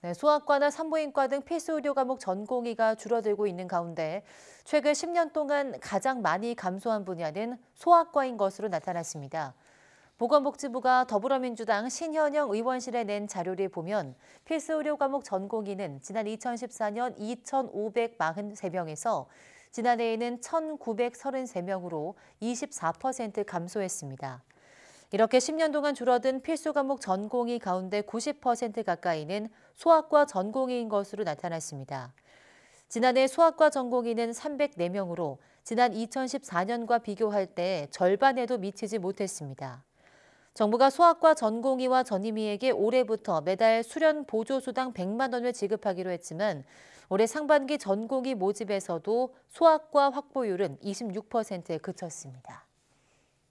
네, 소아과나 산부인과 등 필수 의료 과목 전공의가 줄어들고 있는 가운데 최근 10년 동안 가장 많이 감소한 분야는 소아과인 것으로 나타났습니다. 보건복지부가 더불어민주당 신현영 의원실에 낸 자료를 보면 필수 의료 과목 전공의는 지난 2014년 2,543명에서 지난해에는 1,933명으로 24% 감소했습니다. 이렇게 10년 동안 줄어든 필수 과목 전공의 가운데 90% 가까이는 소아과 전공의인 것으로 나타났습니다. 지난해 소아과 전공의는 304명으로 지난 2014년과 비교할 때 절반에도 미치지 못했습니다. 정부가 소아과 전공의와 전임의에게 올해부터 매달 수련 보조수당 100만 원을 지급하기로 했지만 올해 상반기 전공의 모집에서도 소아과 확보율은 26%에 그쳤습니다.